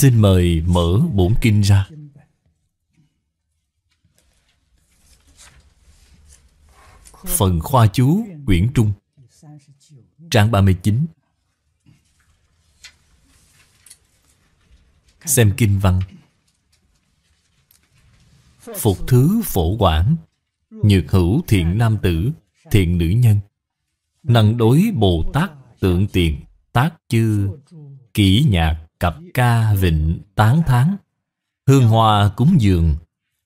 Xin mời mở bổn kinh ra Phần khoa chú quyển trung Trang 39 Xem kinh văn Phục thứ phổ quản Nhược hữu thiện nam tử Thiện nữ nhân Năng đối Bồ Tát tượng tiền Tác chư Kỹ nhạc cặp ca vịnh tán tháng hương hoa cúng dường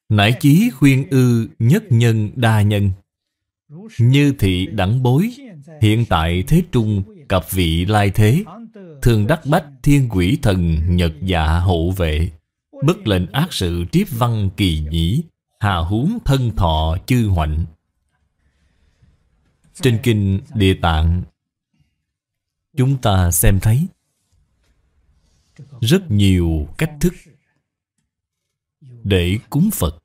nải chí khuyên ư nhất nhân đa nhân như thị đẳng bối hiện tại thế trung cặp vị lai thế thường đắc bách thiên quỷ thần nhật dạ hộ vệ bất lệnh ác sự triếp văn kỳ nhĩ hà huống thân thọ chư hoạnh trên kinh địa tạng chúng ta xem thấy rất nhiều cách thức để cúng phật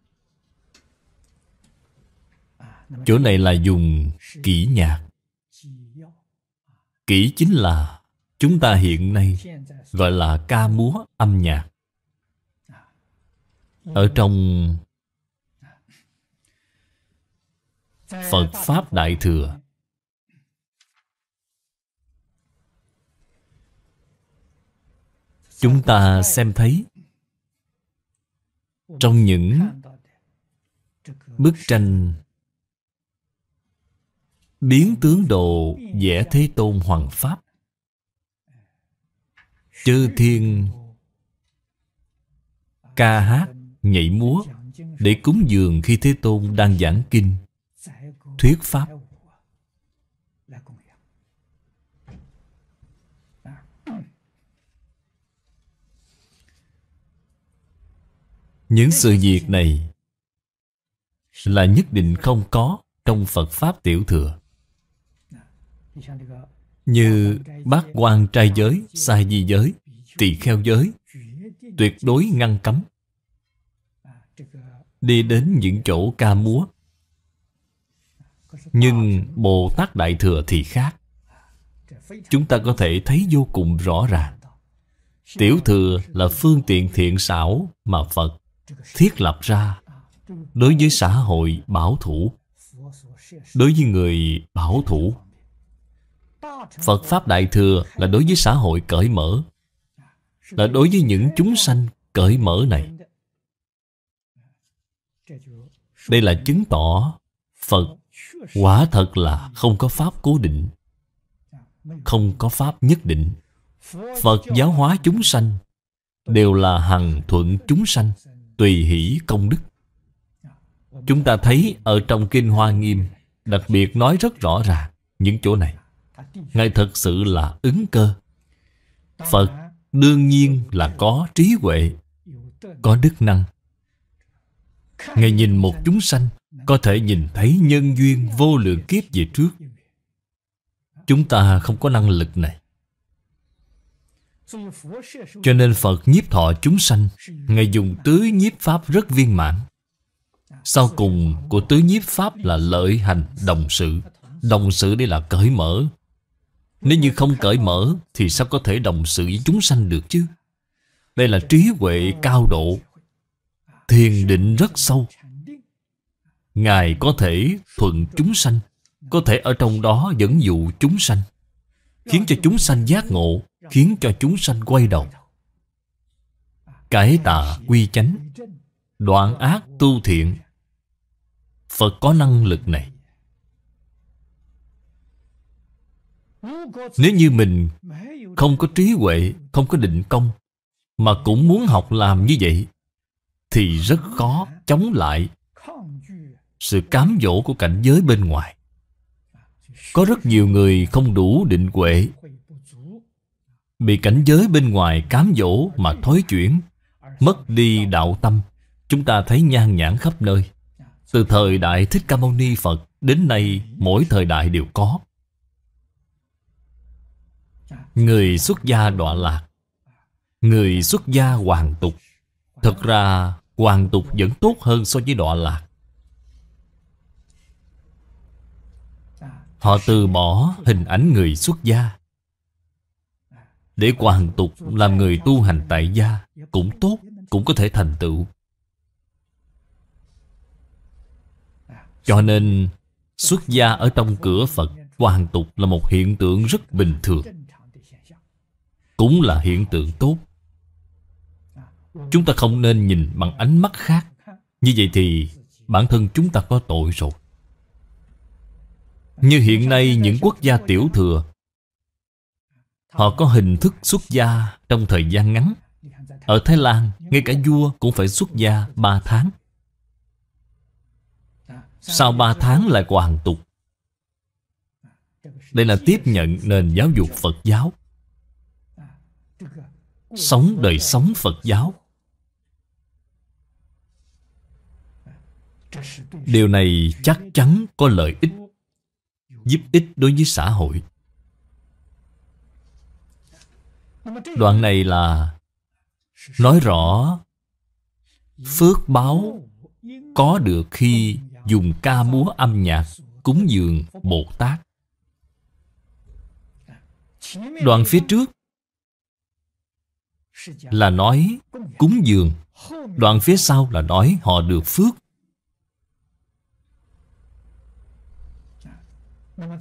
chỗ này là dùng kỹ nhạc kỹ chính là chúng ta hiện nay gọi là ca múa âm nhạc ở trong phật pháp đại thừa chúng ta xem thấy trong những bức tranh biến tướng đồ vẽ thế tôn hoàng pháp chư thiên ca hát nhảy múa để cúng dường khi thế tôn đang giảng kinh thuyết pháp Những sự việc này là nhất định không có trong Phật Pháp Tiểu Thừa. Như bác quan trai giới, sai di giới, tỳ kheo giới, tuyệt đối ngăn cấm. Đi đến những chỗ ca múa. Nhưng Bồ Tát Đại Thừa thì khác. Chúng ta có thể thấy vô cùng rõ ràng. Tiểu thừa là phương tiện thiện xảo mà Phật thiết lập ra đối với xã hội bảo thủ đối với người bảo thủ phật pháp đại thừa là đối với xã hội cởi mở là đối với những chúng sanh cởi mở này đây là chứng tỏ phật quả thật là không có pháp cố định không có pháp nhất định phật giáo hóa chúng sanh đều là hằng thuận chúng sanh tùy hỷ công đức Chúng ta thấy ở trong Kinh Hoa Nghiêm Đặc biệt nói rất rõ ràng những chỗ này Ngài thật sự là ứng cơ Phật đương nhiên là có trí huệ Có đức năng Ngài nhìn một chúng sanh Có thể nhìn thấy nhân duyên vô lượng kiếp về trước Chúng ta không có năng lực này cho nên Phật nhiếp thọ chúng sanh Ngài dùng tứ nhiếp pháp rất viên mãn Sau cùng của tứ nhiếp pháp là lợi hành đồng sự Đồng sự đây là cởi mở Nếu như không cởi mở Thì sao có thể đồng sự với chúng sanh được chứ Đây là trí huệ cao độ Thiền định rất sâu Ngài có thể thuận chúng sanh Có thể ở trong đó dẫn dụ chúng sanh Khiến cho chúng sanh giác ngộ khiến cho chúng sanh quay đầu cải tà quy chánh đoạn ác tu thiện phật có năng lực này nếu như mình không có trí huệ không có định công mà cũng muốn học làm như vậy thì rất khó chống lại sự cám dỗ của cảnh giới bên ngoài có rất nhiều người không đủ định huệ Bị cảnh giới bên ngoài cám dỗ mà thối chuyển Mất đi đạo tâm Chúng ta thấy nhan nhãn khắp nơi Từ thời đại Thích Ca Mâu Ni Phật Đến nay mỗi thời đại đều có Người xuất gia đọa lạc Người xuất gia hoàng tục Thật ra hoàng tục vẫn tốt hơn so với đọa lạc Họ từ bỏ hình ảnh người xuất gia để hoàn tục làm người tu hành tại gia Cũng tốt, cũng có thể thành tựu Cho nên xuất gia ở trong cửa Phật hoàn tục là một hiện tượng rất bình thường Cũng là hiện tượng tốt Chúng ta không nên nhìn bằng ánh mắt khác Như vậy thì bản thân chúng ta có tội rồi Như hiện nay những quốc gia tiểu thừa Họ có hình thức xuất gia trong thời gian ngắn Ở Thái Lan, ngay cả vua cũng phải xuất gia 3 tháng Sau 3 tháng lại hoàn tục Đây là tiếp nhận nền giáo dục Phật giáo Sống đời sống Phật giáo Điều này chắc chắn có lợi ích Giúp ích đối với xã hội Đoạn này là Nói rõ Phước báo Có được khi dùng ca múa âm nhạc Cúng dường Bồ Tát Đoạn phía trước Là nói cúng dường Đoạn phía sau là nói họ được phước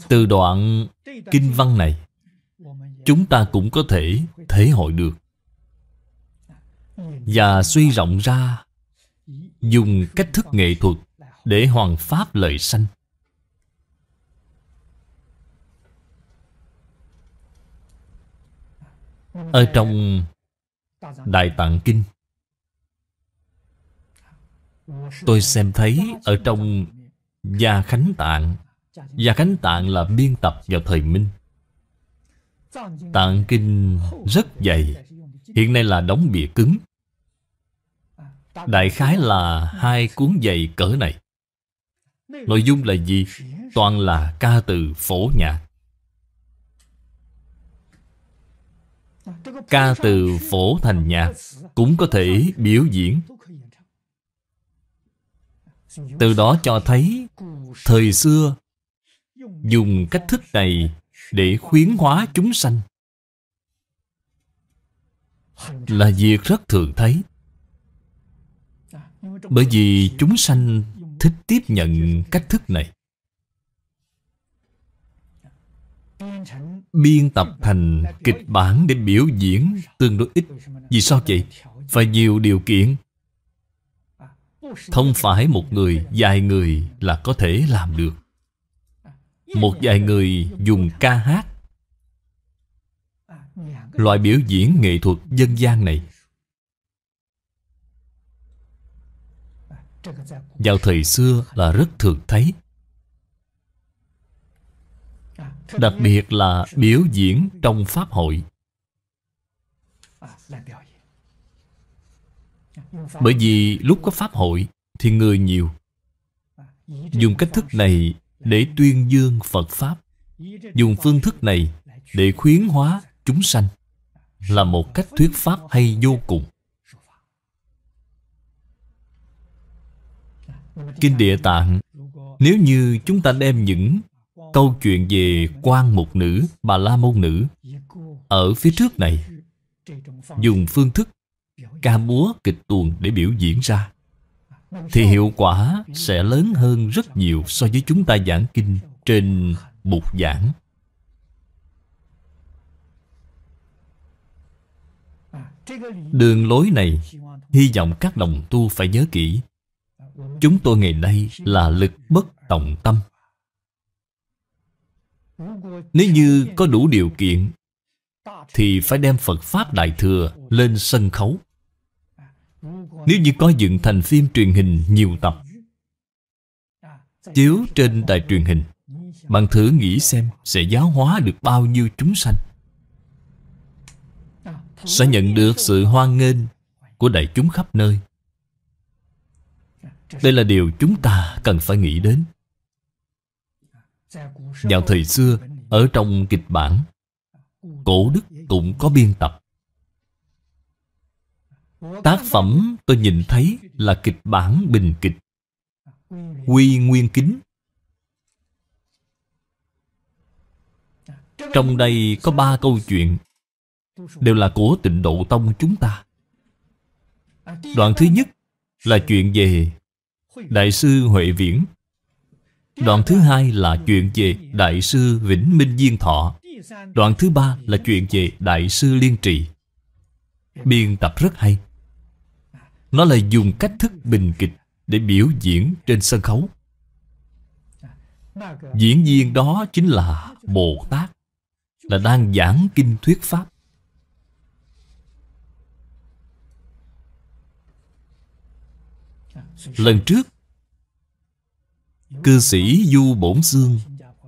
Từ đoạn kinh văn này chúng ta cũng có thể thể hội được và suy rộng ra dùng cách thức nghệ thuật để hoàn pháp lợi sanh ở trong đại tạng kinh tôi xem thấy ở trong gia khánh tạng gia khánh tạng là biên tập vào thời minh Tạng kinh rất dày Hiện nay là đóng bìa cứng Đại khái là hai cuốn dày cỡ này Nội dung là gì? Toàn là ca từ phổ nhạc Ca từ phổ thành nhạc Cũng có thể biểu diễn Từ đó cho thấy Thời xưa Dùng cách thức này để khuyến hóa chúng sanh là việc rất thường thấy bởi vì chúng sanh thích tiếp nhận cách thức này biên tập thành kịch bản để biểu diễn tương đối ít vì sao vậy phải nhiều điều kiện không phải một người vài người là có thể làm được một vài người dùng ca hát Loại biểu diễn nghệ thuật dân gian này Vào thời xưa là rất thường thấy Đặc biệt là biểu diễn trong Pháp hội Bởi vì lúc có Pháp hội Thì người nhiều Dùng cách thức này để tuyên dương Phật Pháp Dùng phương thức này để khuyến hóa chúng sanh Là một cách thuyết Pháp hay vô cùng Kinh Địa Tạng Nếu như chúng ta đem những câu chuyện về quan một nữ, bà la môn nữ Ở phía trước này Dùng phương thức ca múa kịch tuồng để biểu diễn ra thì hiệu quả sẽ lớn hơn rất nhiều so với chúng ta giảng kinh trên bục giảng đường lối này hy vọng các đồng tu phải nhớ kỹ chúng tôi ngày nay là lực bất tòng tâm nếu như có đủ điều kiện thì phải đem phật pháp đại thừa lên sân khấu nếu như có dựng thành phim truyền hình nhiều tập Chiếu trên đài truyền hình Bạn thử nghĩ xem Sẽ giáo hóa được bao nhiêu chúng sanh Sẽ nhận được sự hoan nghênh Của đại chúng khắp nơi Đây là điều chúng ta cần phải nghĩ đến Vào thời xưa Ở trong kịch bản Cổ Đức cũng có biên tập Tác phẩm tôi nhìn thấy là kịch bản bình kịch Quy nguyên kính Trong đây có ba câu chuyện Đều là của tịnh độ tông chúng ta Đoạn thứ nhất là chuyện về Đại sư Huệ Viễn Đoạn thứ hai là chuyện về Đại sư Vĩnh Minh Diên Thọ Đoạn thứ ba là chuyện về Đại sư Liên Trì Biên tập rất hay nó là dùng cách thức bình kịch để biểu diễn trên sân khấu. Diễn viên đó chính là Bồ Tát, là đang giảng kinh thuyết Pháp. Lần trước, cư sĩ Du Bổn Dương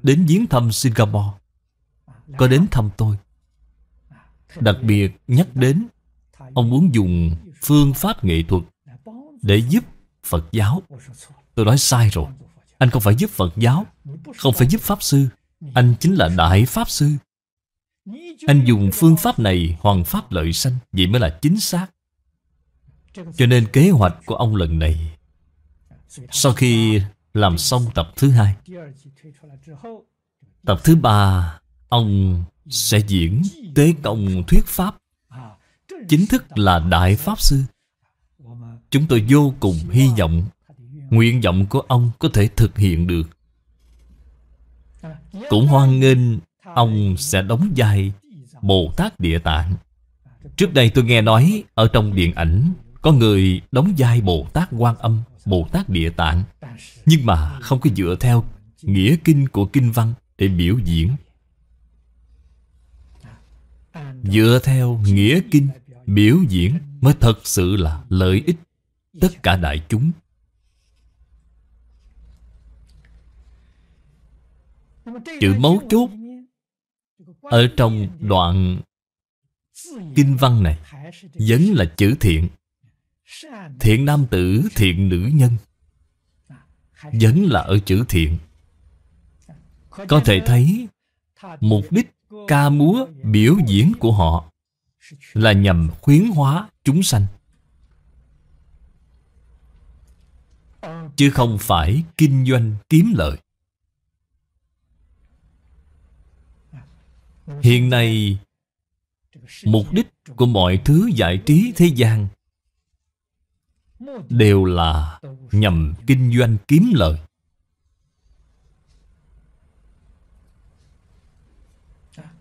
đến viếng thăm Singapore, có đến thăm tôi. Đặc biệt nhắc đến, ông muốn dùng phương pháp nghệ thuật để giúp Phật giáo. Tôi nói sai rồi. Anh không phải giúp Phật giáo, không phải giúp Pháp Sư. Anh chính là Đại Pháp Sư. Anh dùng phương pháp này hoàn pháp lợi sanh, vậy mới là chính xác. Cho nên kế hoạch của ông lần này, sau khi làm xong tập thứ hai, tập thứ ba, ông sẽ diễn Tế Công Thuyết Pháp chính thức là đại pháp sư chúng tôi vô cùng hy vọng nguyện vọng của ông có thể thực hiện được cũng hoan nghênh ông sẽ đóng vai bồ tát địa tạng trước đây tôi nghe nói ở trong điện ảnh có người đóng vai bồ tát quan âm bồ tát địa tạng nhưng mà không có dựa theo nghĩa kinh của kinh văn để biểu diễn dựa theo nghĩa kinh Biểu diễn mới thật sự là lợi ích tất cả đại chúng Chữ mấu chốt Ở trong đoạn kinh văn này Vẫn là chữ thiện Thiện nam tử, thiện nữ nhân Vẫn là ở chữ thiện Có thể thấy Mục đích ca múa biểu diễn của họ là nhằm khuyến hóa chúng sanh chứ không phải kinh doanh kiếm lợi hiện nay mục đích của mọi thứ giải trí thế gian đều là nhằm kinh doanh kiếm lợi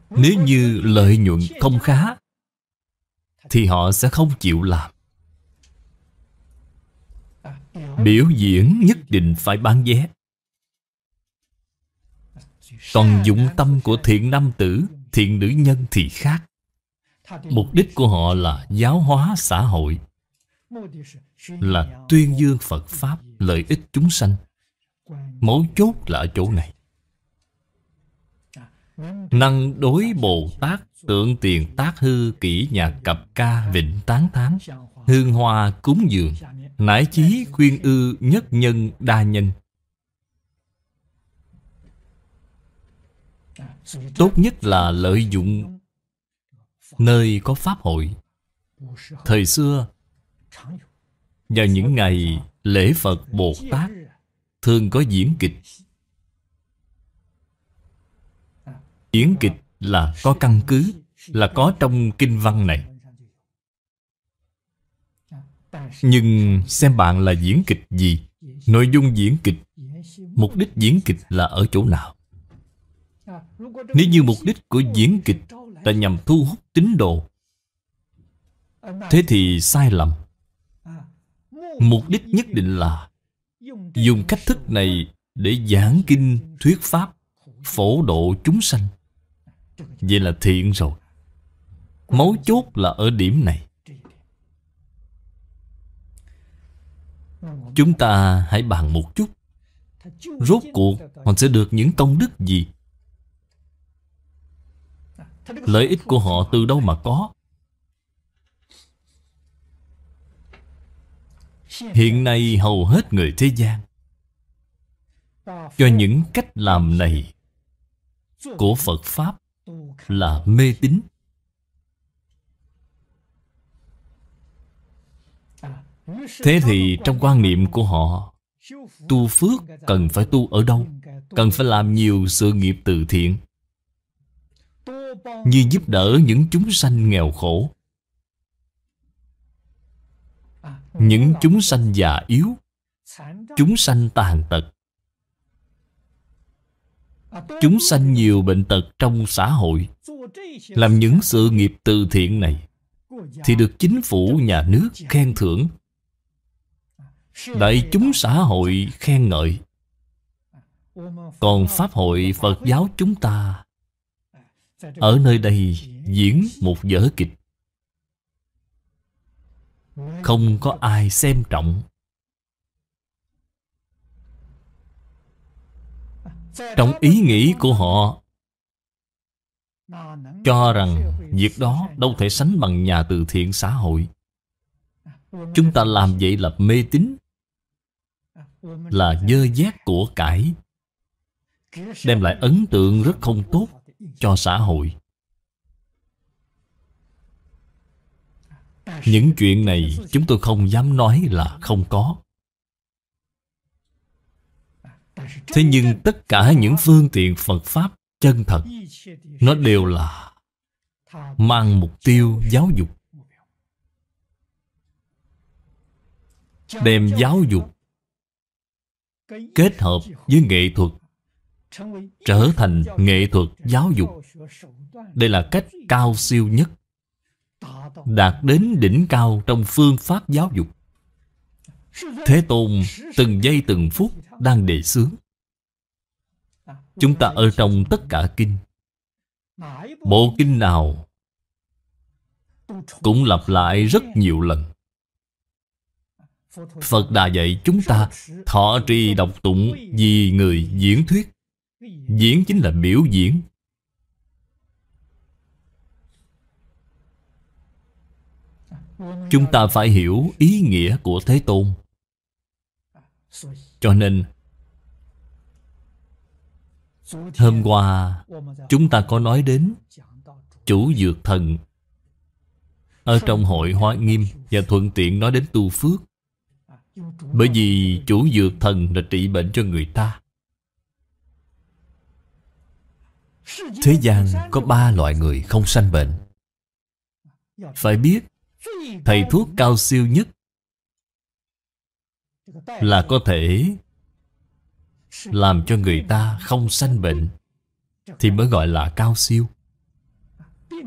nếu như lợi nhuận không khá thì họ sẽ không chịu làm. Biểu diễn nhất định phải bán vé. Còn dụng tâm của thiện nam tử, thiện nữ nhân thì khác. Mục đích của họ là giáo hóa xã hội, là tuyên dương Phật Pháp, lợi ích chúng sanh. Mấu chốt là ở chỗ này. Năng đối Bồ Tát Tượng tiền tác hư kỹ nhạc cặp ca vịnh tán thán Hương hoa cúng dường Nải chí khuyên ư nhất nhân đa nhân Tốt nhất là lợi dụng Nơi có pháp hội Thời xưa Vào những ngày lễ Phật Bồ Tát Thường có diễn kịch Diễn kịch là có căn cứ Là có trong kinh văn này Nhưng xem bạn là diễn kịch gì Nội dung diễn kịch Mục đích diễn kịch là ở chỗ nào Nếu như mục đích của diễn kịch Là nhằm thu hút tín đồ Thế thì sai lầm Mục đích nhất định là Dùng cách thức này để giảng kinh, thuyết pháp, phổ độ chúng sanh Vậy là thiện rồi Mấu chốt là ở điểm này Chúng ta hãy bàn một chút Rốt cuộc họ sẽ được những công đức gì Lợi ích của họ từ đâu mà có Hiện nay hầu hết người thế gian Cho những cách làm này Của Phật Pháp là mê tín thế thì trong quan niệm của họ tu phước cần phải tu ở đâu cần phải làm nhiều sự nghiệp từ thiện như giúp đỡ những chúng sanh nghèo khổ những chúng sanh già yếu chúng sanh tàn tật chúng sanh nhiều bệnh tật trong xã hội làm những sự nghiệp từ thiện này thì được chính phủ nhà nước khen thưởng đại chúng xã hội khen ngợi còn pháp hội phật giáo chúng ta ở nơi đây diễn một vở kịch không có ai xem trọng trong ý nghĩ của họ cho rằng việc đó đâu thể sánh bằng nhà từ thiện xã hội chúng ta làm vậy là mê tín là dơ dét của cải đem lại ấn tượng rất không tốt cho xã hội những chuyện này chúng tôi không dám nói là không có Thế nhưng tất cả những phương tiện Phật Pháp chân thật Nó đều là mang mục tiêu giáo dục Đem giáo dục kết hợp với nghệ thuật trở thành nghệ thuật giáo dục đây là cách cao siêu nhất đạt đến đỉnh cao trong phương pháp giáo dục thế tôn từng giây từng phút đang đề xướng Chúng ta ở trong tất cả kinh Bộ kinh nào Cũng lặp lại rất nhiều lần Phật đã dạy chúng ta Thọ trì đọc tụng Vì người diễn thuyết Diễn chính là biểu diễn Chúng ta phải hiểu ý nghĩa của Thế Tôn cho nên Hôm qua Chúng ta có nói đến Chủ dược thần Ở trong hội Hoa Nghiêm Và thuận tiện nói đến tu phước Bởi vì chủ dược thần là trị bệnh cho người ta Thế gian có ba loại người không sanh bệnh Phải biết Thầy thuốc cao siêu nhất là có thể làm cho người ta không sanh bệnh thì mới gọi là cao siêu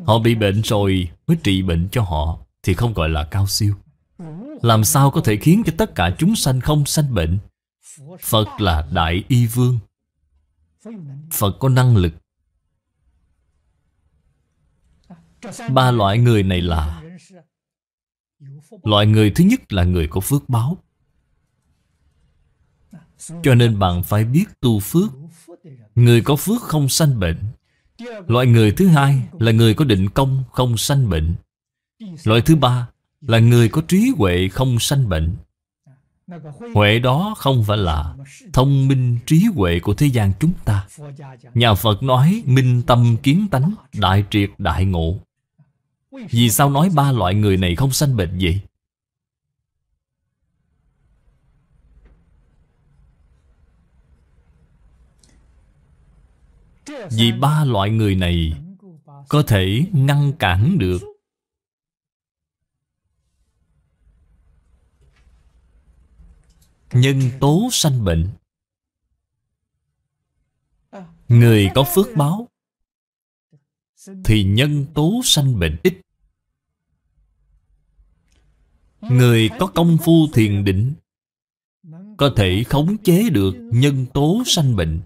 họ bị bệnh rồi mới trị bệnh cho họ thì không gọi là cao siêu làm sao có thể khiến cho tất cả chúng sanh không sanh bệnh phật là đại y vương phật có năng lực ba loại người này là loại người thứ nhất là người có phước báo cho nên bạn phải biết tu phước Người có phước không sanh bệnh Loại người thứ hai là người có định công không sanh bệnh Loại thứ ba là người có trí huệ không sanh bệnh Huệ đó không phải là thông minh trí huệ của thế gian chúng ta Nhà Phật nói minh tâm kiến tánh, đại triệt đại ngộ Vì sao nói ba loại người này không sanh bệnh vậy? Vì ba loại người này Có thể ngăn cản được Nhân tố sanh bệnh Người có phước báo Thì nhân tố sanh bệnh ít Người có công phu thiền định Có thể khống chế được nhân tố sanh bệnh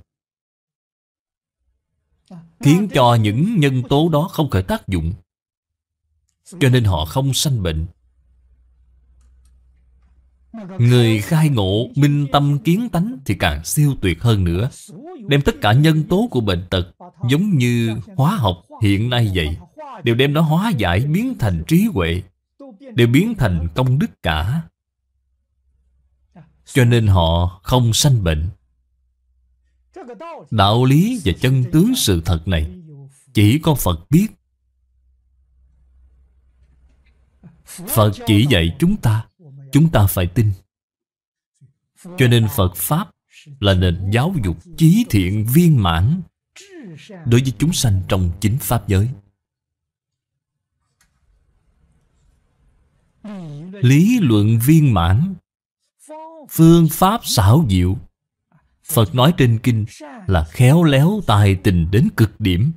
khiến cho những nhân tố đó không khởi tác dụng. Cho nên họ không sanh bệnh. Người khai ngộ minh tâm kiến tánh thì càng siêu tuyệt hơn nữa. Đem tất cả nhân tố của bệnh tật giống như hóa học hiện nay vậy. Đều đem nó hóa giải biến thành trí huệ. Đều biến thành công đức cả. Cho nên họ không sanh bệnh. Đạo lý và chân tướng sự thật này Chỉ có Phật biết Phật chỉ dạy chúng ta Chúng ta phải tin Cho nên Phật Pháp Là nền giáo dục trí thiện viên mãn Đối với chúng sanh trong chính Pháp giới Lý luận viên mãn Phương pháp xảo diệu Phật nói trên kinh là khéo léo tài tình đến cực điểm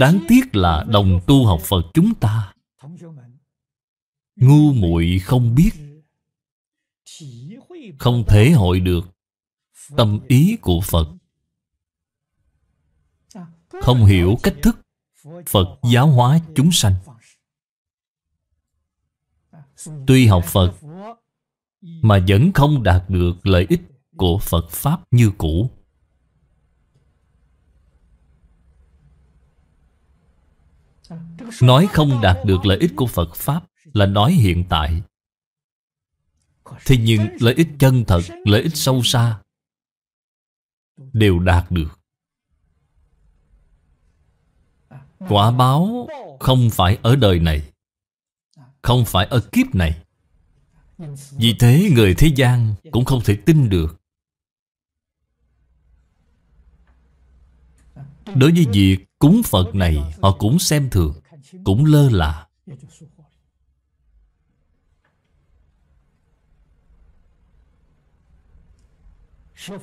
Đáng tiếc là đồng tu học Phật chúng ta Ngu muội không biết Không thể hội được Tâm ý của Phật Không hiểu cách thức Phật giáo hóa chúng sanh Tuy học Phật mà vẫn không đạt được lợi ích của Phật Pháp như cũ. Nói không đạt được lợi ích của Phật Pháp là nói hiện tại. Thế nhưng lợi ích chân thật, lợi ích sâu xa đều đạt được. Quả báo không phải ở đời này, không phải ở kiếp này. Vì thế người thế gian cũng không thể tin được Đối với việc cúng Phật này Họ cũng xem thường Cũng lơ là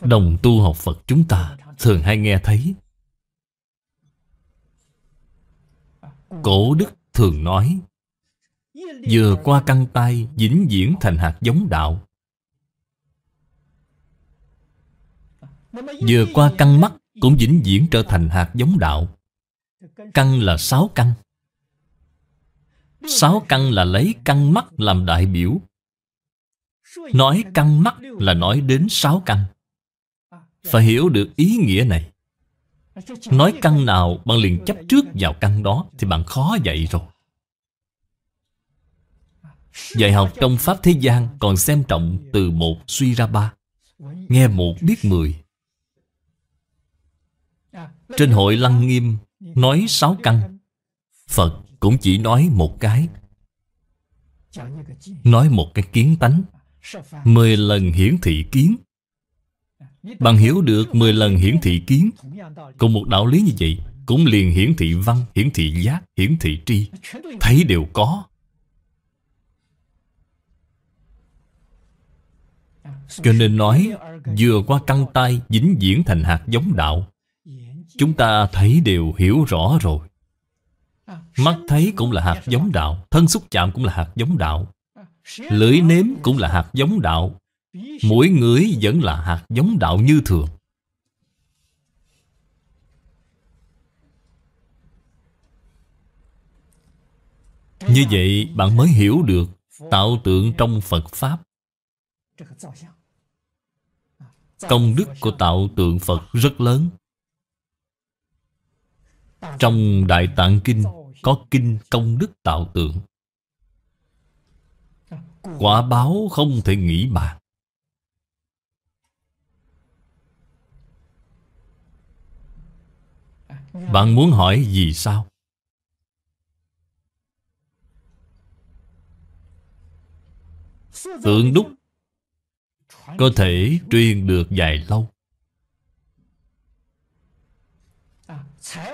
Đồng tu học Phật chúng ta Thường hay nghe thấy Cổ Đức thường nói vừa qua căng tay vĩnh viễn thành hạt giống đạo vừa qua căng mắt cũng vĩnh viễn trở thành hạt giống đạo căng là sáu căn sáu căn là lấy căn mắt làm đại biểu nói căn mắt là nói đến sáu căn phải hiểu được ý nghĩa này nói căn nào bạn liền chấp trước vào căn đó thì bạn khó dạy rồi Dạy học trong Pháp Thế gian còn xem trọng từ một suy ra ba Nghe một biết mười Trên hội Lăng Nghiêm nói sáu căn Phật cũng chỉ nói một cái Nói một cái kiến tánh Mười lần hiển thị kiến Bạn hiểu được mười lần hiển thị kiến Cùng một đạo lý như vậy Cũng liền hiển thị văn, hiển thị giác, hiển thị tri Thấy đều có Cho nên nói Vừa qua căng tay Dính diễn thành hạt giống đạo Chúng ta thấy đều hiểu rõ rồi Mắt thấy cũng là hạt giống đạo Thân xúc chạm cũng là hạt giống đạo Lưỡi nếm cũng là hạt giống đạo Mũi ngửi vẫn là hạt giống đạo như thường Như vậy bạn mới hiểu được Tạo tượng trong Phật Pháp Công đức của tạo tượng Phật rất lớn Trong Đại Tạng Kinh Có kinh công đức tạo tượng Quả báo không thể nghĩ bàn Bạn muốn hỏi gì sao? Tượng đúc có thể truyền được dài lâu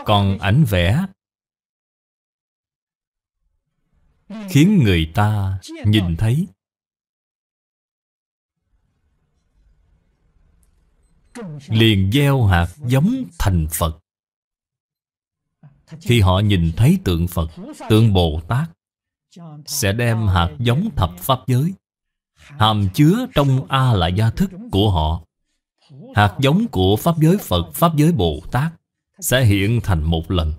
Còn ảnh vẽ Khiến người ta nhìn thấy Liền gieo hạt giống thành Phật Khi họ nhìn thấy tượng Phật Tượng Bồ Tát Sẽ đem hạt giống thập Pháp giới Hàm chứa trong A là gia thức của họ Hạt giống của Pháp giới Phật, Pháp giới Bồ Tát Sẽ hiện thành một lần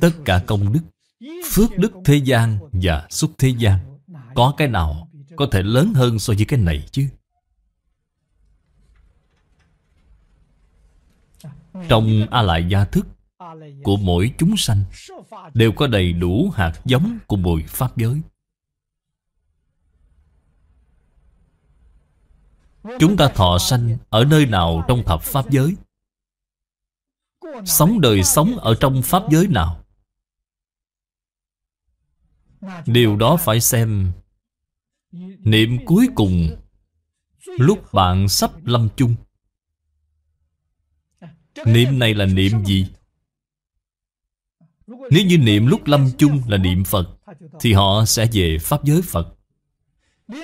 Tất cả công đức, phước đức thế gian và xuất thế gian Có cái nào có thể lớn hơn so với cái này chứ Trong A Lại Gia Thức của mỗi chúng sanh đều có đầy đủ hạt giống của bồi pháp giới chúng ta thọ sanh ở nơi nào trong thập pháp giới sống đời sống ở trong pháp giới nào điều đó phải xem niệm cuối cùng lúc bạn sắp lâm chung niệm này là niệm gì nếu như niệm lúc lâm chung là niệm Phật Thì họ sẽ về Pháp giới Phật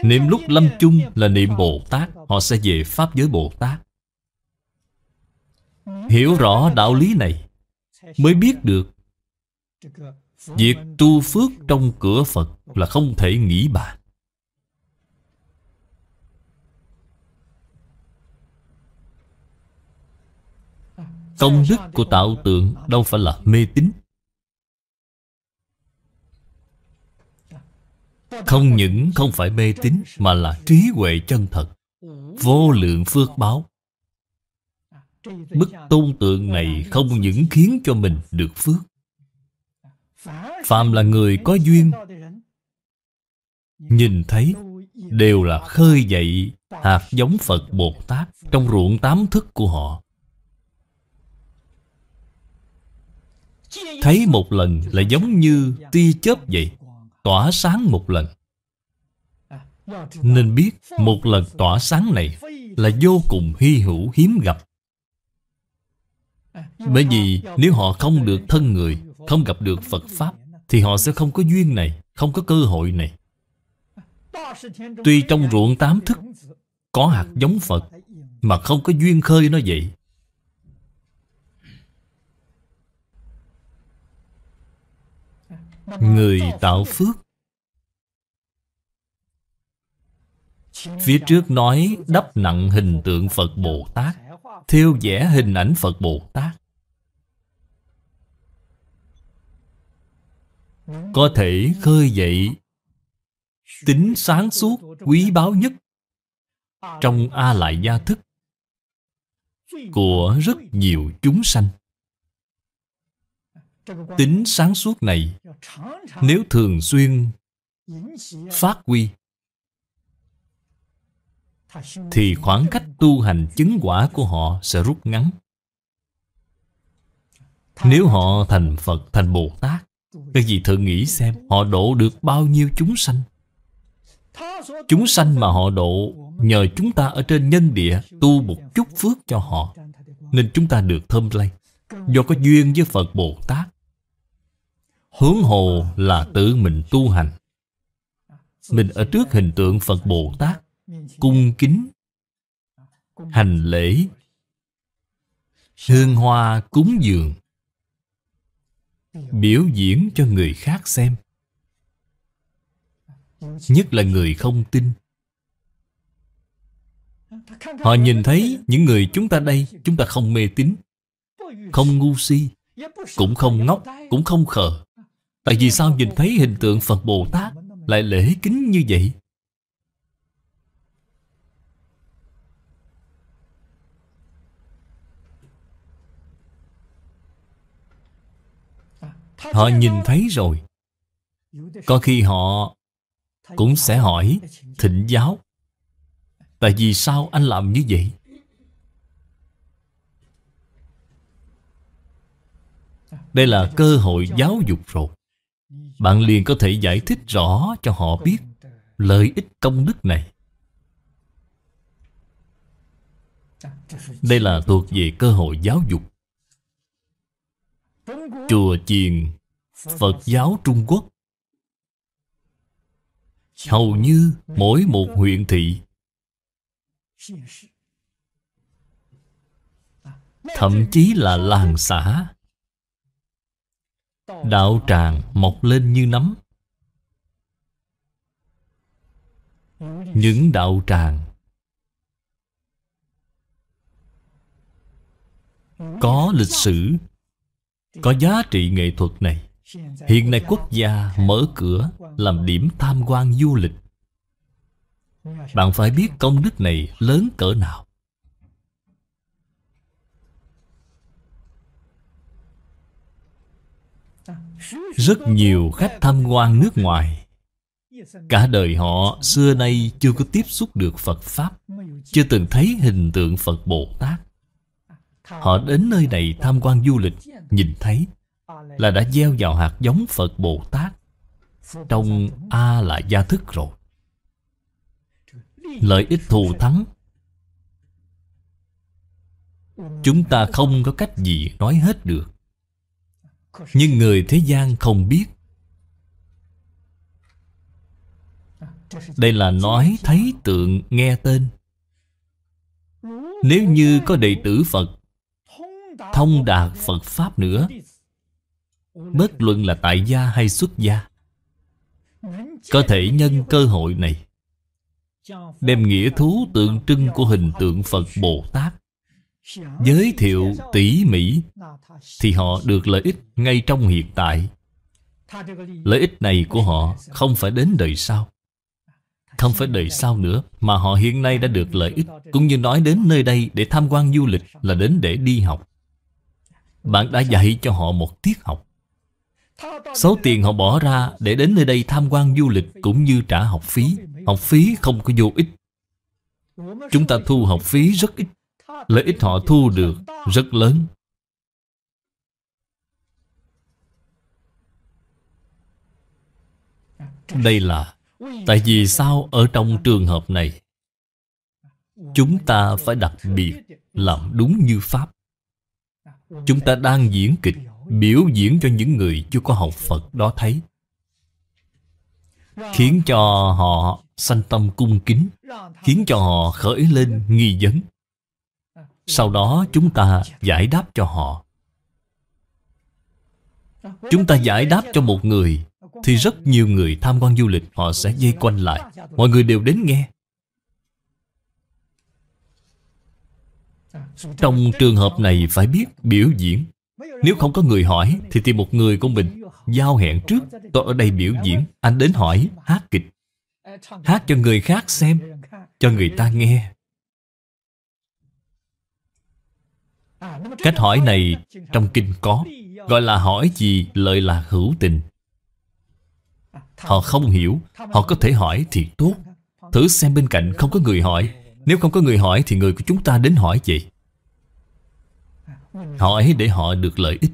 Niệm lúc lâm chung là niệm Bồ Tát Họ sẽ về Pháp giới Bồ Tát Hiểu rõ đạo lý này Mới biết được Việc tu phước trong cửa Phật Là không thể nghĩ bàn Công đức của tạo tượng đâu phải là mê tín Không những không phải mê tín Mà là trí huệ chân thật Vô lượng phước báo Bức tôn tượng này không những khiến cho mình được phước phàm là người có duyên Nhìn thấy Đều là khơi dậy Hạt giống Phật Bồ Tát Trong ruộng tám thức của họ Thấy một lần là giống như tia chớp vậy tỏa sáng một lần à, Nên biết một lần tỏa sáng này Là vô cùng hy hữu hiếm gặp à, Bởi vì nếu họ không được thân người Không gặp được Phật Pháp Thì họ sẽ không có duyên này Không có cơ hội này à, Tuy trong ruộng tám thức Có hạt giống Phật Mà không có duyên khơi nó vậy người tạo phước phía trước nói đắp nặng hình tượng phật bồ tát thiêu vẽ hình ảnh phật bồ tát có thể khơi dậy tính sáng suốt quý báu nhất trong a lại gia thức của rất nhiều chúng sanh tính sáng suốt này nếu thường xuyên phát huy thì khoảng cách tu hành chứng quả của họ sẽ rút ngắn nếu họ thành phật thành bồ tát cái gì thử nghĩ xem họ độ được bao nhiêu chúng sanh chúng sanh mà họ độ nhờ chúng ta ở trên nhân địa tu một chút phước cho họ nên chúng ta được thơm lây do có duyên với phật bồ tát Hướng hồ là tự mình tu hành Mình ở trước hình tượng Phật Bồ Tát Cung kính Hành lễ Hương hoa cúng dường Biểu diễn cho người khác xem Nhất là người không tin Họ nhìn thấy những người chúng ta đây Chúng ta không mê tín Không ngu si Cũng không ngốc Cũng không khờ Tại vì sao nhìn thấy hình tượng Phật Bồ Tát Lại lễ kính như vậy Họ nhìn thấy rồi Có khi họ Cũng sẽ hỏi Thịnh giáo Tại vì sao anh làm như vậy Đây là cơ hội giáo dục rồi bạn liền có thể giải thích rõ cho họ biết lợi ích công đức này. Đây là thuộc về cơ hội giáo dục. Chùa chiền Phật giáo Trung Quốc Hầu như mỗi một huyện thị Thậm chí là làng xã Đạo tràng mọc lên như nấm Những đạo tràng Có lịch sử Có giá trị nghệ thuật này Hiện nay quốc gia mở cửa Làm điểm tham quan du lịch Bạn phải biết công đức này lớn cỡ nào Rất nhiều khách tham quan nước ngoài Cả đời họ xưa nay chưa có tiếp xúc được Phật Pháp Chưa từng thấy hình tượng Phật Bồ Tát Họ đến nơi này tham quan du lịch Nhìn thấy là đã gieo vào hạt giống Phật Bồ Tát Trong A là gia thức rồi Lợi ích thù thắng Chúng ta không có cách gì nói hết được nhưng người thế gian không biết Đây là nói thấy tượng nghe tên Nếu như có đệ tử Phật Thông đạt Phật Pháp nữa Bất luận là tại gia hay xuất gia Có thể nhân cơ hội này Đem nghĩa thú tượng trưng của hình tượng Phật Bồ Tát giới thiệu tỉ mỉ thì họ được lợi ích ngay trong hiện tại lợi ích này của họ không phải đến đời sau không phải đời sau nữa mà họ hiện nay đã được lợi ích cũng như nói đến nơi đây để tham quan du lịch là đến để đi học bạn đã dạy cho họ một tiết học số tiền họ bỏ ra để đến nơi đây tham quan du lịch cũng như trả học phí học phí không có vô ích chúng ta thu học phí rất ít Lợi ích họ thu được rất lớn Đây là Tại vì sao ở trong trường hợp này Chúng ta phải đặc biệt Làm đúng như Pháp Chúng ta đang diễn kịch Biểu diễn cho những người chưa có học Phật đó thấy Khiến cho họ sanh tâm cung kính Khiến cho họ khởi lên nghi vấn sau đó chúng ta giải đáp cho họ Chúng ta giải đáp cho một người Thì rất nhiều người tham quan du lịch Họ sẽ dây quanh lại Mọi người đều đến nghe Trong trường hợp này phải biết biểu diễn Nếu không có người hỏi Thì tìm một người của mình Giao hẹn trước Tôi ở đây biểu diễn Anh đến hỏi Hát kịch Hát cho người khác xem Cho người ta nghe Cách hỏi này trong kinh có Gọi là hỏi gì lợi là hữu tình Họ không hiểu Họ có thể hỏi thì tốt Thử xem bên cạnh không có người hỏi Nếu không có người hỏi thì người của chúng ta đến hỏi vậy Hỏi để họ được lợi ích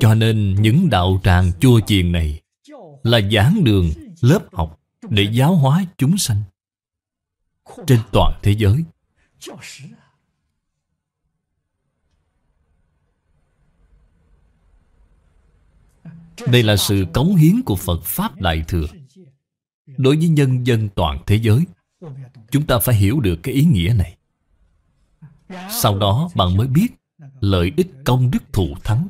Cho nên những đạo tràng chua chiền này Là giảng đường, lớp học Để giáo hóa chúng sanh trên toàn thế giới đây là sự cống hiến của phật pháp đại thừa đối với nhân dân toàn thế giới chúng ta phải hiểu được cái ý nghĩa này sau đó bạn mới biết lợi ích công đức thù thắng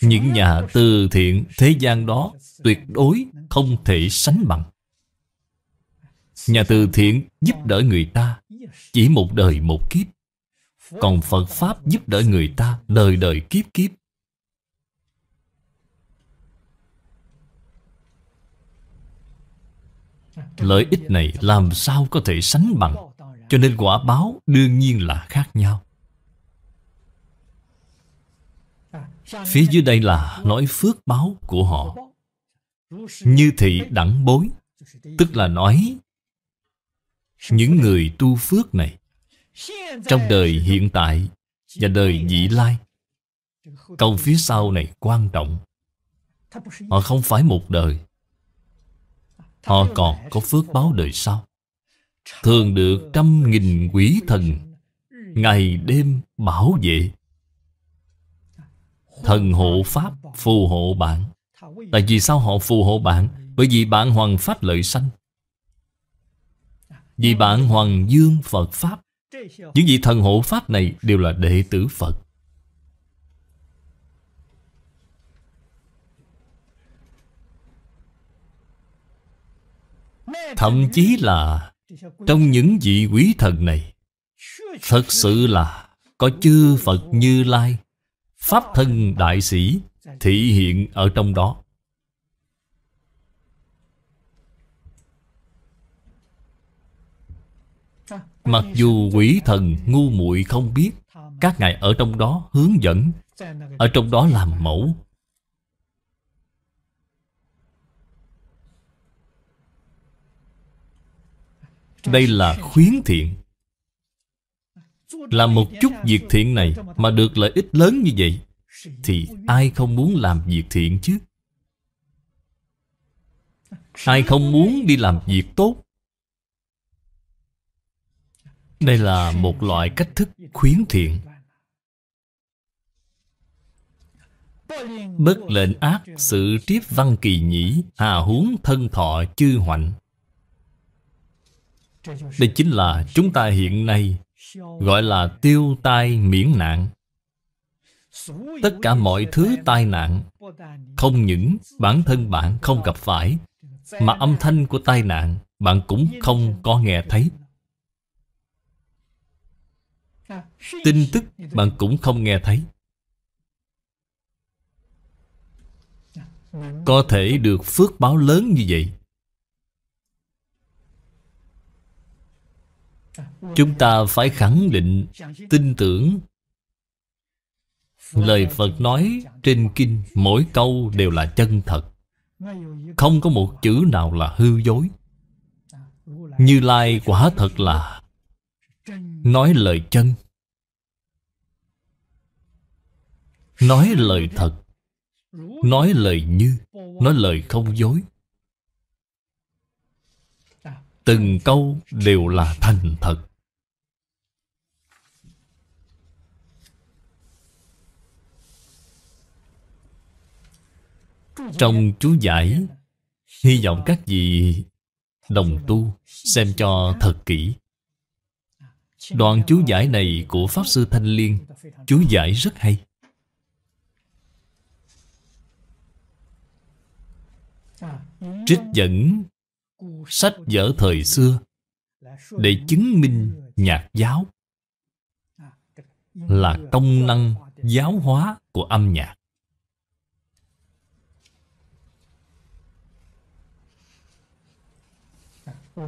những nhà từ thiện thế gian đó tuyệt đối không thể sánh bằng Nhà từ thiện giúp đỡ người ta Chỉ một đời một kiếp Còn Phật Pháp giúp đỡ người ta Đời đời kiếp kiếp Lợi ích này làm sao có thể sánh bằng Cho nên quả báo đương nhiên là khác nhau Phía dưới đây là nói phước báo của họ Như thị đẳng bối Tức là nói những người tu phước này trong đời hiện tại và đời vị lai câu phía sau này quan trọng họ không phải một đời họ còn có phước báo đời sau thường được trăm nghìn quỷ thần ngày đêm bảo vệ thần hộ pháp phù hộ bạn tại vì sao họ phù hộ bạn bởi vì bạn hoàn pháp lợi sanh vì bạn Hoàng Dương Phật Pháp Những vị thần hộ Pháp này đều là đệ tử Phật Thậm chí là Trong những vị quý thần này Thật sự là Có chư Phật Như Lai Pháp thân Đại Sĩ Thị hiện ở trong đó Mặc dù quỷ thần ngu muội không biết Các ngài ở trong đó hướng dẫn Ở trong đó làm mẫu Đây là khuyến thiện Làm một chút việc thiện này Mà được lợi ích lớn như vậy Thì ai không muốn làm việc thiện chứ Ai không muốn đi làm việc tốt đây là một loại cách thức khuyến thiện bất lệnh ác sự tiếp văn kỳ nhĩ hà huống thân thọ chư hoạnh đây chính là chúng ta hiện nay gọi là tiêu tai miễn nạn tất cả mọi thứ tai nạn không những bản thân bạn không gặp phải mà âm thanh của tai nạn bạn cũng không có nghe thấy Tin tức bạn cũng không nghe thấy Có thể được phước báo lớn như vậy Chúng ta phải khẳng định Tin tưởng Lời Phật nói trên kinh Mỗi câu đều là chân thật Không có một chữ nào là hư dối Như Lai quả thật là nói lời chân nói lời thật nói lời như nói lời không dối từng câu đều là thành thật trong chú giải hy vọng các vị đồng tu xem cho thật kỹ Đoạn chú giải này của Pháp Sư Thanh Liên Chú giải rất hay Trích dẫn sách vở thời xưa Để chứng minh nhạc giáo Là công năng giáo hóa của âm nhạc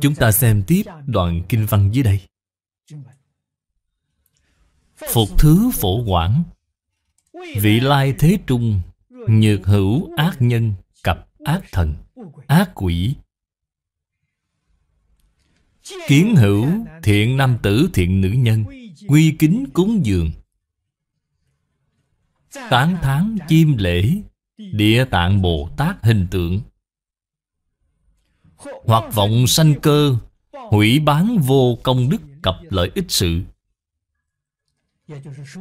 Chúng ta xem tiếp đoạn kinh văn dưới đây Phục thứ phổ quản Vị lai thế trung Nhược hữu ác nhân Cặp ác thần Ác quỷ Kiến hữu thiện nam tử thiện nữ nhân Quy kính cúng dường Tán tháng chim lễ Địa tạng Bồ Tát hình tượng Hoặc vọng sanh cơ hủy bán vô công đức cặp lợi ích sự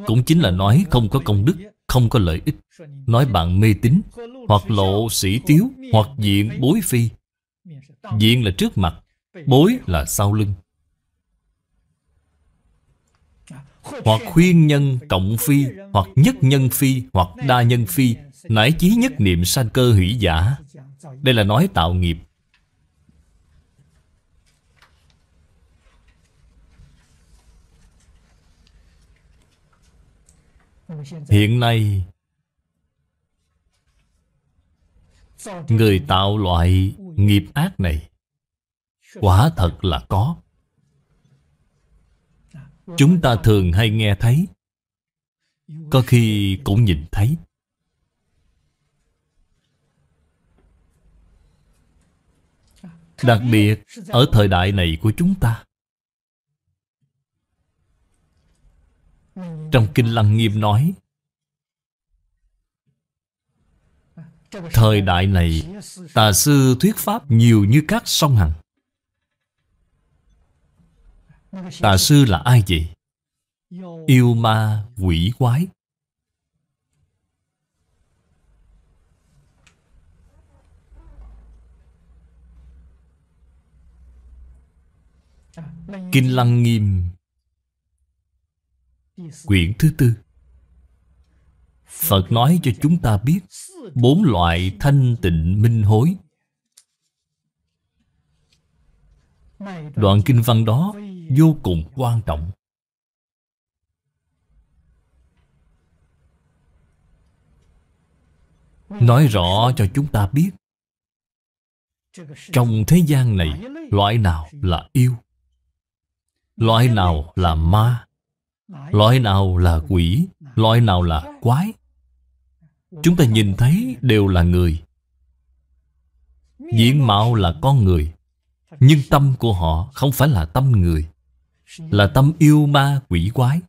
cũng chính là nói không có công đức không có lợi ích nói bạn mê tín hoặc lộ sĩ tiếu hoặc diện bối phi diện là trước mặt bối là sau lưng hoặc khuyên nhân cộng phi hoặc nhất nhân phi hoặc đa nhân phi nãy chí nhất niệm sanh cơ hủy giả đây là nói tạo nghiệp hiện nay người tạo loại nghiệp ác này quả thật là có chúng ta thường hay nghe thấy có khi cũng nhìn thấy đặc biệt ở thời đại này của chúng ta Trong Kinh Lăng Nghiêm nói Thời đại này Tà sư thuyết pháp nhiều như các sông hằng Tà sư là ai vậy? Yêu ma quỷ quái Kinh Lăng Nghiêm Quyển thứ tư Phật nói cho chúng ta biết Bốn loại thanh tịnh minh hối Đoạn kinh văn đó vô cùng quan trọng Nói rõ cho chúng ta biết Trong thế gian này Loại nào là yêu Loại nào là ma Loại nào là quỷ Loại nào là quái Chúng ta nhìn thấy đều là người Diện mạo là con người Nhưng tâm của họ không phải là tâm người Là tâm yêu ma quỷ quái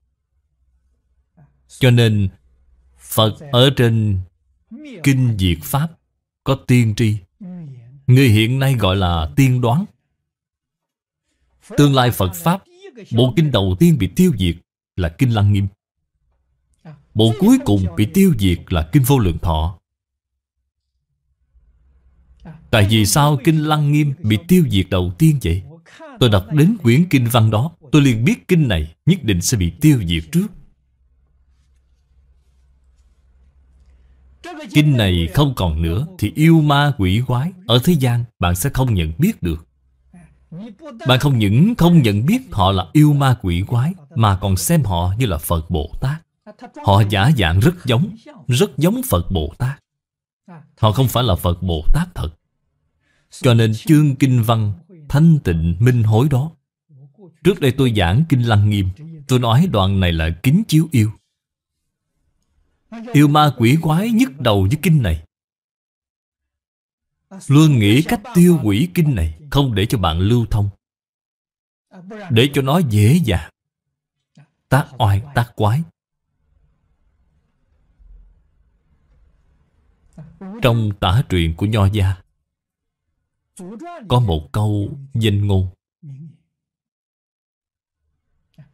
Cho nên Phật ở trên Kinh Diệt Pháp Có tiên tri Người hiện nay gọi là tiên đoán Tương lai Phật Pháp Bộ kinh đầu tiên bị tiêu diệt là Kinh Lăng Nghiêm à. Bộ cuối cùng bị tiêu diệt là Kinh Vô Lượng Thọ à. Tại vì sao Kinh Lăng Nghiêm bị tiêu diệt đầu tiên vậy? Tôi đọc đến quyển kinh văn đó Tôi liền biết kinh này nhất định sẽ bị tiêu diệt trước Kinh này không còn nữa Thì yêu ma quỷ quái Ở thế gian bạn sẽ không nhận biết được à, Bạn không những không nhận biết họ là yêu ma quỷ quái mà còn xem họ như là Phật Bồ Tát Họ giả dạng rất giống Rất giống Phật Bồ Tát Họ không phải là Phật Bồ Tát thật Cho nên chương kinh văn Thanh tịnh minh hối đó Trước đây tôi giảng kinh lăng nghiêm Tôi nói đoạn này là kính chiếu yêu Yêu ma quỷ quái nhức đầu với kinh này Luôn nghĩ cách tiêu quỷ kinh này Không để cho bạn lưu thông Để cho nó dễ dàng tác oai tác quái trong tả truyện của nho gia có một câu danh ngôn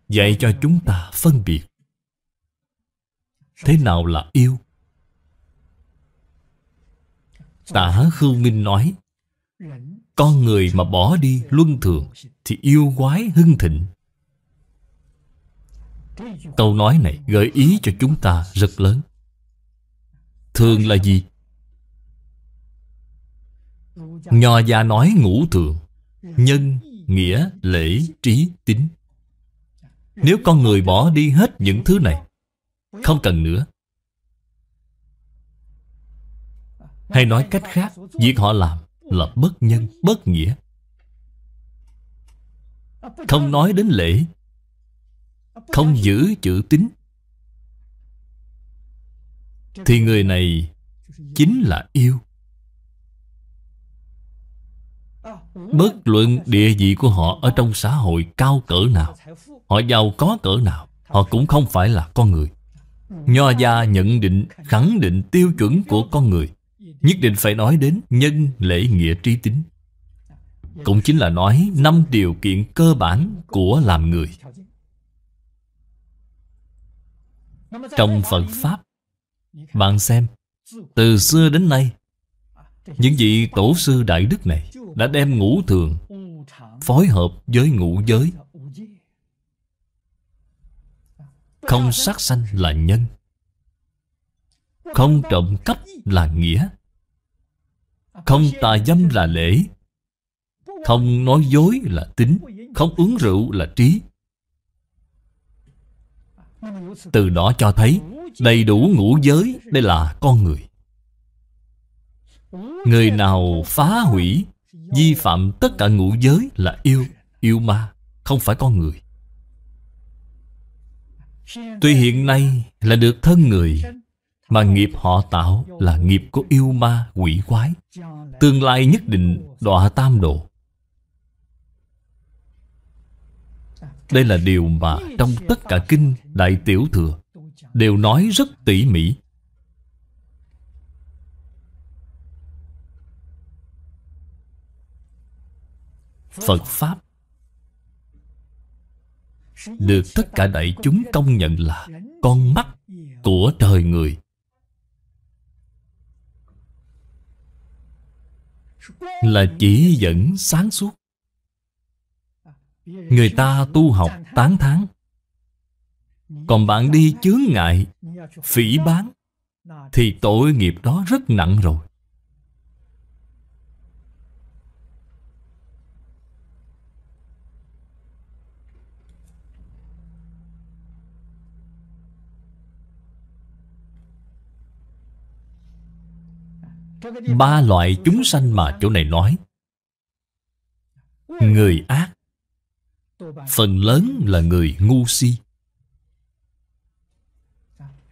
dạy cho chúng ta phân biệt thế nào là yêu tả khưu minh nói con người mà bỏ đi luân thường thì yêu quái hưng thịnh Câu nói này gợi ý cho chúng ta rất lớn Thường là gì? Nho gia nói ngũ thường Nhân, nghĩa, lễ, trí, tín Nếu con người bỏ đi hết những thứ này Không cần nữa Hay nói cách khác Việc họ làm là bất nhân, bất nghĩa Không nói đến lễ không giữ chữ tín thì người này chính là yêu bất luận địa vị của họ ở trong xã hội cao cỡ nào họ giàu có cỡ nào họ cũng không phải là con người nho gia nhận định khẳng định tiêu chuẩn của con người nhất định phải nói đến nhân lễ nghĩa trí tính cũng chính là nói năm điều kiện cơ bản của làm người trong Phật Pháp Bạn xem Từ xưa đến nay Những vị tổ sư đại đức này Đã đem ngũ thường Phối hợp với ngũ giới Không sát sanh là nhân Không trộm cắp là nghĩa Không tà dâm là lễ Không nói dối là tính Không uống rượu là trí từ đó cho thấy đầy đủ ngũ giới Đây là con người Người nào phá hủy Vi phạm tất cả ngũ giới là yêu Yêu ma Không phải con người Tuy hiện nay là được thân người Mà nghiệp họ tạo là nghiệp của yêu ma quỷ quái Tương lai nhất định đọa tam độ Đây là điều mà trong tất cả kinh Đại Tiểu Thừa Đều nói rất tỉ mỉ Phật Pháp Được tất cả đại chúng công nhận là Con mắt của trời người Là chỉ dẫn sáng suốt Người ta tu học tán tháng Còn bạn đi chướng ngại Phỉ bán Thì tội nghiệp đó rất nặng rồi ba loại chúng sanh mà chỗ này nói người ác phần lớn là người ngu si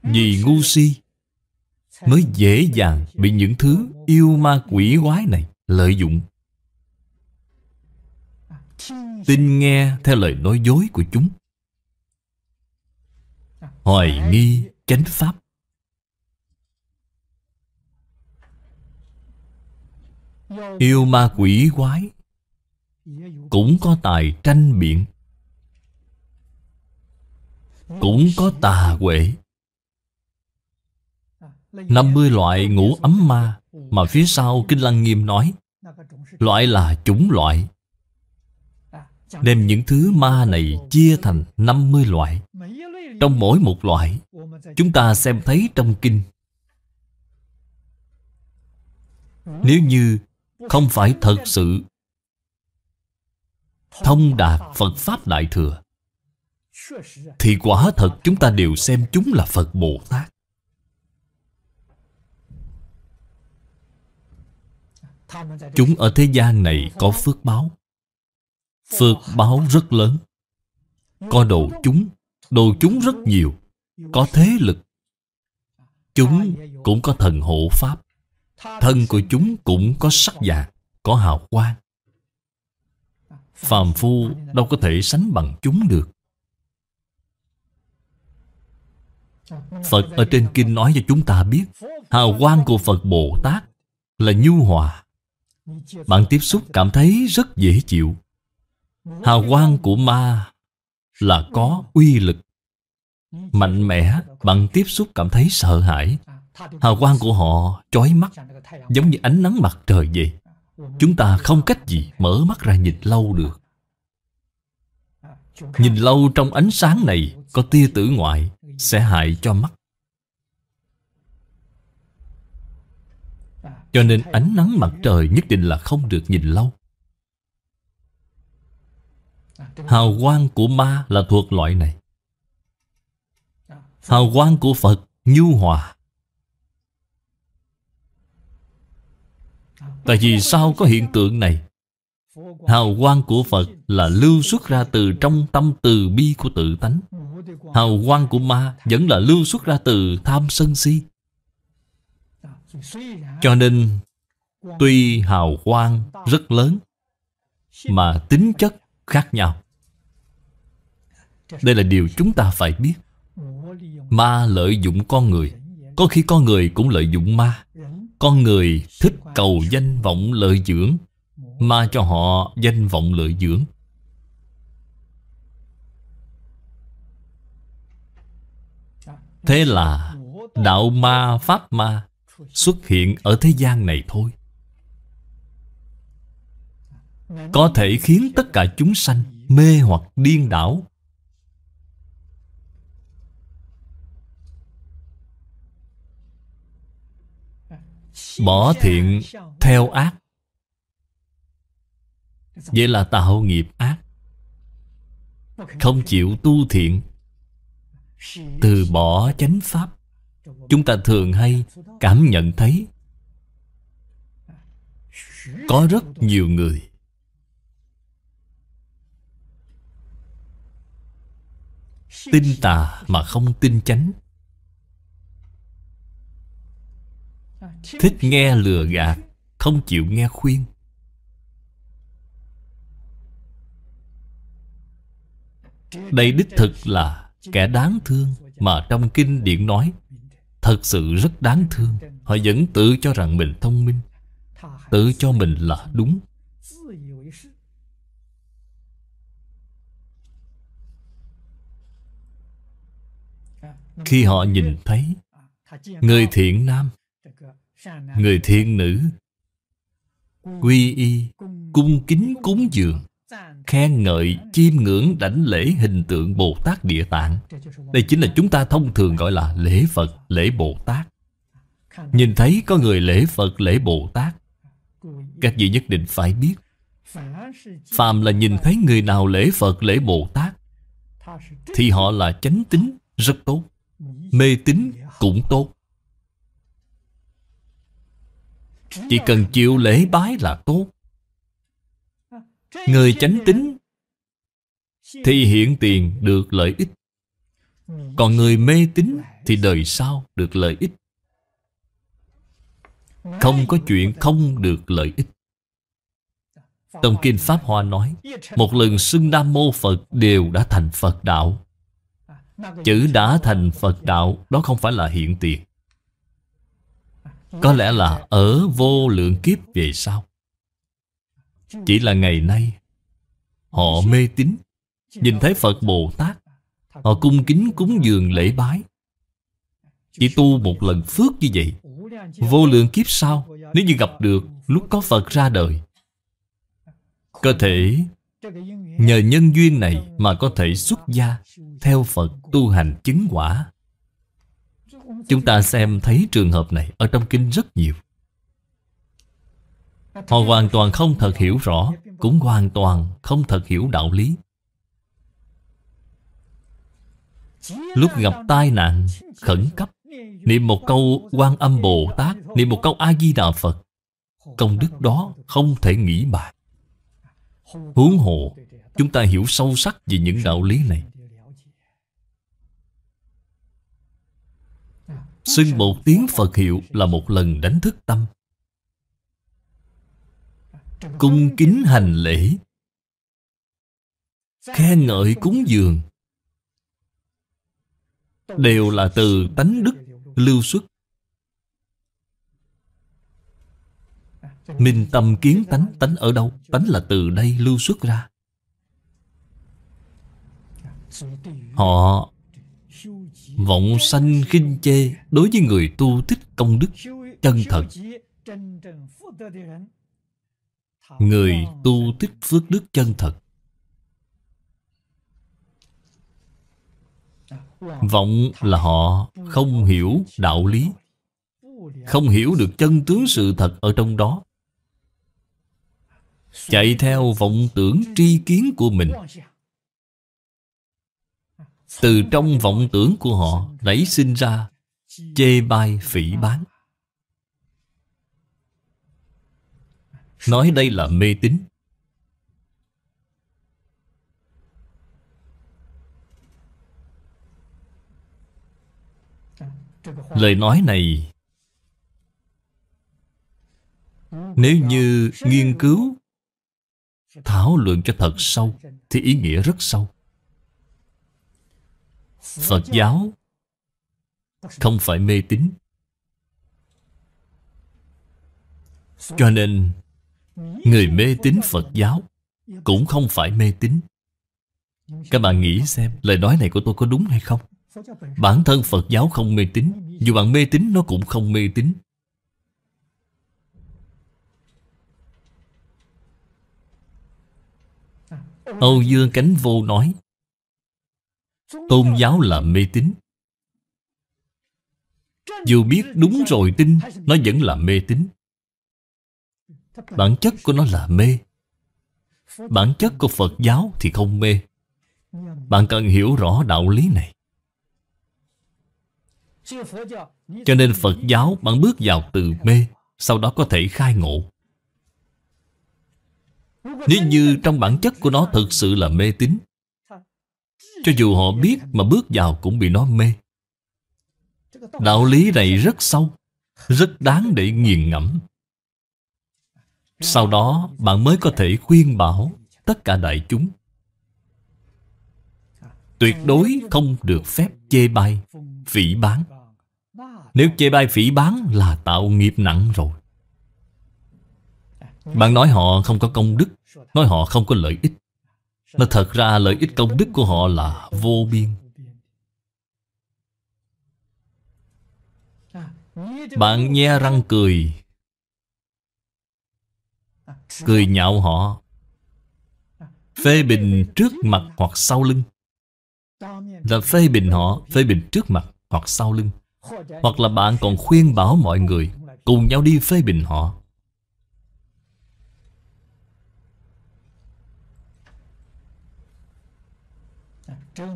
vì ngu si mới dễ dàng bị những thứ yêu ma quỷ quái này lợi dụng tin nghe theo lời nói dối của chúng hoài nghi chánh pháp yêu ma quỷ quái cũng có tài tranh biện cũng có tà huệ 50 loại ngũ ấm ma mà phía sau Kinh Lăng Nghiêm nói loại là chủng loại đem những thứ ma này chia thành 50 loại trong mỗi một loại chúng ta xem thấy trong kinh nếu như không phải thật sự Thông đạt Phật Pháp Đại Thừa Thì quả thật chúng ta đều xem chúng là Phật Bồ Tát Chúng ở thế gian này có phước báo Phước báo rất lớn Có đồ chúng Đồ chúng rất nhiều Có thế lực Chúng cũng có thần hộ pháp Thân của chúng cũng có sắc vàng Có hào quang phàm phu đâu có thể sánh bằng chúng được Phật ở trên kinh nói cho chúng ta biết Hào quang của Phật Bồ Tát là nhu hòa Bạn tiếp xúc cảm thấy rất dễ chịu Hào quang của ma là có uy lực Mạnh mẽ, bạn tiếp xúc cảm thấy sợ hãi Hào quang của họ chói mắt Giống như ánh nắng mặt trời vậy Chúng ta không cách gì mở mắt ra nhìn lâu được Nhìn lâu trong ánh sáng này Có tia tử ngoại Sẽ hại cho mắt Cho nên ánh nắng mặt trời nhất định là không được nhìn lâu Hào quang của ma là thuộc loại này Hào quang của Phật nhu hòa Tại vì sao có hiện tượng này Hào quang của Phật là lưu xuất ra từ trong tâm từ bi của tự tánh Hào quang của ma vẫn là lưu xuất ra từ tham sân si Cho nên Tuy hào quang rất lớn Mà tính chất khác nhau Đây là điều chúng ta phải biết Ma lợi dụng con người Có khi con người cũng lợi dụng ma con người thích cầu danh vọng lợi dưỡng Ma cho họ danh vọng lợi dưỡng Thế là đạo ma pháp ma xuất hiện ở thế gian này thôi Có thể khiến tất cả chúng sanh mê hoặc điên đảo Bỏ thiện theo ác Vậy là tạo nghiệp ác Không chịu tu thiện Từ bỏ chánh pháp Chúng ta thường hay cảm nhận thấy Có rất nhiều người Tin tà mà không tin chánh Thích nghe lừa gạt Không chịu nghe khuyên Đây đích thực là kẻ đáng thương Mà trong kinh điển nói Thật sự rất đáng thương Họ vẫn tự cho rằng mình thông minh Tự cho mình là đúng Khi họ nhìn thấy Người thiện nam người thiên nữ quy y cung kính cúng dường khen ngợi chiêm ngưỡng đảnh lễ hình tượng bồ tát địa tạng đây chính là chúng ta thông thường gọi là lễ phật lễ bồ tát nhìn thấy có người lễ phật lễ bồ tát các vị nhất định phải biết phàm là nhìn thấy người nào lễ phật lễ bồ tát thì họ là chánh tín rất tốt mê tín cũng tốt Chỉ cần chịu lễ bái là tốt Người chánh tính Thì hiện tiền được lợi ích Còn người mê tín Thì đời sau được lợi ích Không có chuyện không được lợi ích Tông Kinh Pháp Hoa nói Một lần xưng Nam Mô Phật đều đã thành Phật Đạo Chữ đã thành Phật Đạo Đó không phải là hiện tiền có lẽ là ở vô lượng kiếp về sau Chỉ là ngày nay Họ mê tín Nhìn thấy Phật Bồ Tát Họ cung kính cúng dường lễ bái Chỉ tu một lần phước như vậy Vô lượng kiếp sau Nếu như gặp được lúc có Phật ra đời cơ thể Nhờ nhân duyên này mà có thể xuất gia Theo Phật tu hành chứng quả Chúng ta xem thấy trường hợp này ở trong kinh rất nhiều. Họ hoàn toàn không thật hiểu rõ, cũng hoàn toàn không thật hiểu đạo lý. Lúc gặp tai nạn khẩn cấp, niệm một câu quan âm Bồ Tát, niệm một câu A-di-đà Phật, công đức đó không thể nghĩ bài Huống hồ, chúng ta hiểu sâu sắc về những đạo lý này Xưng một tiếng Phật hiệu là một lần đánh thức tâm Cung kính hành lễ Khen ngợi cúng dường Đều là từ tánh đức lưu xuất Minh tâm kiến tánh Tánh ở đâu? Tánh là từ đây lưu xuất ra Họ Vọng sanh khinh chê đối với người tu thích công đức chân thật Người tu thích phước đức chân thật Vọng là họ không hiểu đạo lý Không hiểu được chân tướng sự thật ở trong đó Chạy theo vọng tưởng tri kiến của mình từ trong vọng tưởng của họ nảy sinh ra chê bai phỉ bán nói đây là mê tín lời nói này nếu như nghiên cứu thảo luận cho thật sâu thì ý nghĩa rất sâu Phật giáo không phải mê tín cho nên người mê tín Phật giáo cũng không phải mê tín các bạn nghĩ xem lời nói này của tôi có đúng hay không bản thân Phật giáo không mê tín dù bạn mê tín nó cũng không mê tín Âu Dương Cánh Vô nói Tôn giáo là mê tín Dù biết đúng rồi tin Nó vẫn là mê tín Bản chất của nó là mê Bản chất của Phật giáo thì không mê Bạn cần hiểu rõ đạo lý này Cho nên Phật giáo bạn bước vào từ mê Sau đó có thể khai ngộ Nếu như trong bản chất của nó thực sự là mê tín cho dù họ biết mà bước vào cũng bị nó mê Đạo lý này rất sâu Rất đáng để nghiền ngẫm Sau đó bạn mới có thể khuyên bảo tất cả đại chúng Tuyệt đối không được phép chê bai, phỉ bán Nếu chê bai phỉ bán là tạo nghiệp nặng rồi Bạn nói họ không có công đức Nói họ không có lợi ích mà thật ra lợi ích công đức của họ là vô biên Bạn nhe răng cười Cười nhạo họ Phê bình trước mặt hoặc sau lưng Là phê bình họ Phê bình trước mặt hoặc sau lưng Hoặc là bạn còn khuyên bảo mọi người Cùng nhau đi phê bình họ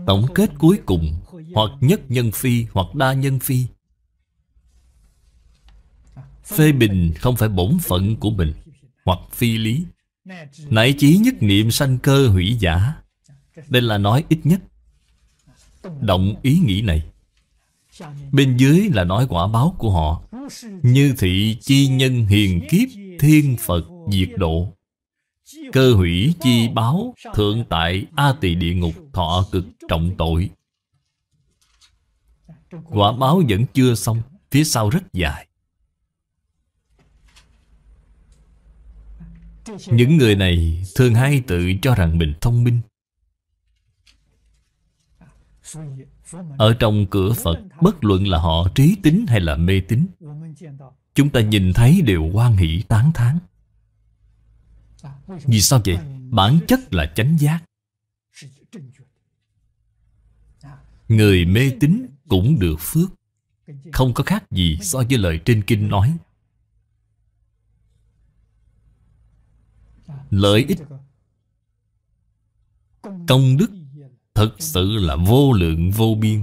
Tổng kết cuối cùng Hoặc nhất nhân phi hoặc đa nhân phi Phê bình không phải bổn phận của mình Hoặc phi lý Nại chí nhất niệm sanh cơ hủy giả Đây là nói ít nhất Động ý nghĩ này Bên dưới là nói quả báo của họ Như thị chi nhân hiền kiếp Thiên Phật diệt độ Cơ hủy chi báo Thượng tại A tỳ địa ngục Thọ cực trọng tội Quả báo vẫn chưa xong Phía sau rất dài Những người này thường hay tự cho rằng mình thông minh Ở trong cửa Phật Bất luận là họ trí tính hay là mê tín Chúng ta nhìn thấy đều quan hỷ tán thán vì sao vậy? Bản chất là chánh giác Người mê tín cũng được phước Không có khác gì so với lời trên kinh nói Lợi ích Công đức Thật sự là vô lượng vô biên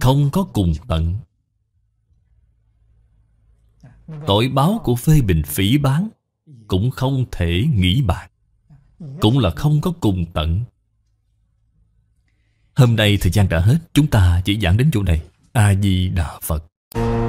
Không có cùng tận Tội báo của phê bình phỉ bán cũng không thể nghĩ bàn cũng là không có cùng tận hôm nay thời gian đã hết chúng ta chỉ giảng đến chỗ này a di đà phật